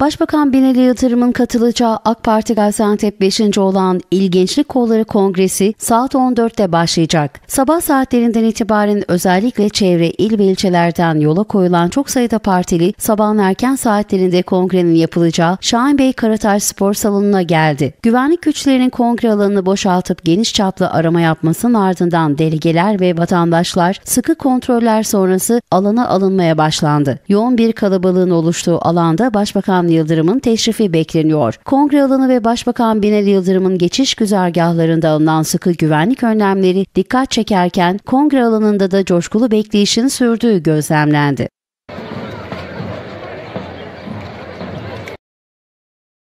Başbakan Binali Yıldırım'ın katılacağı AK Parti Gaziantep 5. olan İlgençlik Kolları Kongresi saat 14'te başlayacak. Sabah saatlerinden itibaren özellikle çevre il ve ilçelerden yola koyulan çok sayıda partili sabahın erken saatlerinde kongrenin yapılacağı Şahin Bey Karataş Spor Salonu'na geldi. Güvenlik güçlerinin kongre alanını boşaltıp geniş çaplı arama yapmasının ardından delegeler ve vatandaşlar sıkı kontroller sonrası alana alınmaya başlandı. Yoğun bir kalabalığın oluştuğu alanda Başbakan Başbakan Yıldırım'ın teşrifi bekleniyor. Kongre alanı ve Başbakan Binali Yıldırım'ın geçiş güzergahlarında alınan sıkı güvenlik önlemleri dikkat çekerken kongre alanında da coşkulu bekleyişin sürdüğü gözlemlendi.